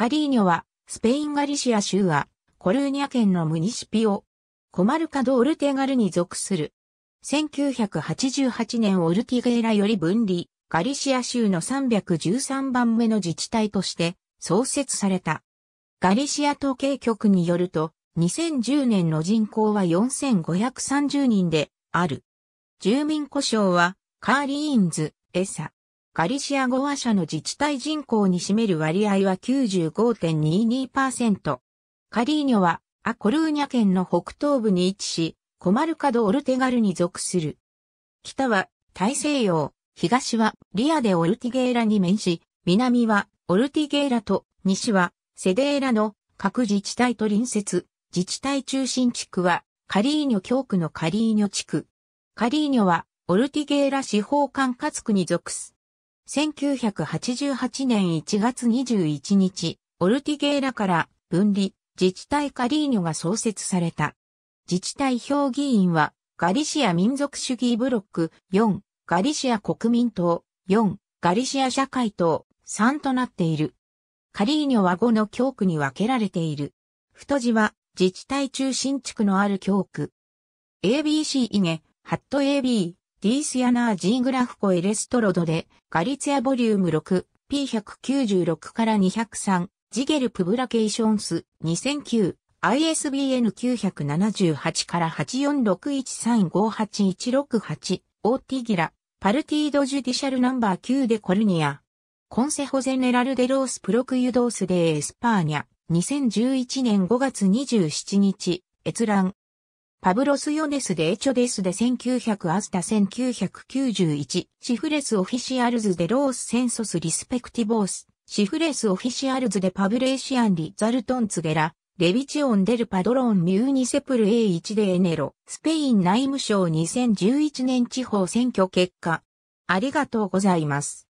カリーニョは、スペインガリシア州は、コルーニャ県のムニシピオ。コマルカド・オルテガルに属する。1988年オルティゲーラより分離、ガリシア州の313番目の自治体として創設された。ガリシア統計局によると、2010年の人口は4530人である。住民故障は、カーリーンズ、エサ。ガリシア語話者の自治体人口に占める割合は95.22%。カリーニョは、アコルーニャ県の北東部に位置し、コマルカド・オルテガルに属する。北は大西洋、東はリアでオルティゲーラに面し、南はオルティゲーラと西はセデーラの各自治体と隣接、自治体中心地区はカリーニョ教区のカリーニョ地区。カリーニョはオルティゲーラ司法管轄区に属す。1988年1月21日、オルティゲーラから分離、自治体カリーニョが創設された。自治体評議員は、ガリシア民族主義ブロック4、ガリシア国民党4、ガリシア社会党3となっている。カリーニョは5の教区に分けられている。太字は自治体中心地区のある教区。ABC イゲ、ハット AB、ディースヤナージーグラフコエレストロドで、ガリツヤボリューム6、P196 から203、ジゲルプブラケーションス、2009、ISBN 978から8 4 6 1 3 5 8 1 6 8オーティギラ、パルティードジュディシャルナンバー9でコルニア、コンセホゼネラルデロースプロクユドースデエスパーニャ、2011年5月27日、閲覧、パブロス・ヨネス・デ・エチョデスで1900アスタ1991シフレス・オフィシアルズ・デ・ロース・センソス・リスペクティボースシフレス・オフィシアルズ・デ・パブレーシアン・リ・ザルトン・ツゲラレビチオン・デル・パドロン・ミューニセプル A1 デ・エネロスペイン内務省2011年地方選挙結果ありがとうございます。